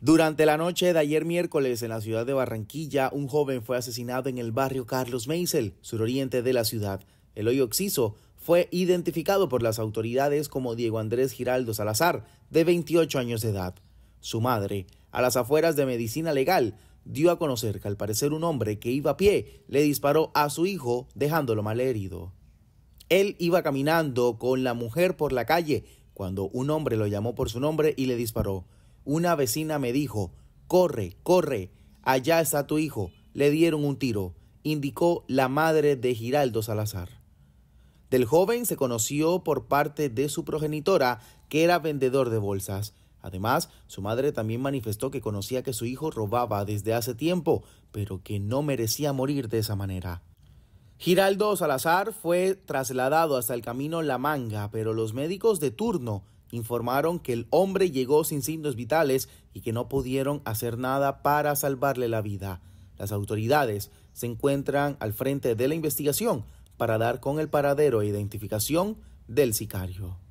Durante la noche de ayer miércoles en la ciudad de Barranquilla, un joven fue asesinado en el barrio Carlos Meisel, suroriente de la ciudad. El hoyo Oxiso fue identificado por las autoridades como Diego Andrés Giraldo Salazar, de 28 años de edad. Su madre, a las afueras de Medicina Legal, dio a conocer que al parecer un hombre que iba a pie le disparó a su hijo, dejándolo malherido. Él iba caminando con la mujer por la calle cuando un hombre lo llamó por su nombre y le disparó. Una vecina me dijo, corre, corre, allá está tu hijo, le dieron un tiro, indicó la madre de Giraldo Salazar. Del joven se conoció por parte de su progenitora que era vendedor de bolsas. Además, su madre también manifestó que conocía que su hijo robaba desde hace tiempo, pero que no merecía morir de esa manera. Giraldo Salazar fue trasladado hasta el camino La Manga, pero los médicos de turno informaron que el hombre llegó sin signos vitales y que no pudieron hacer nada para salvarle la vida. Las autoridades se encuentran al frente de la investigación para dar con el paradero e identificación del sicario.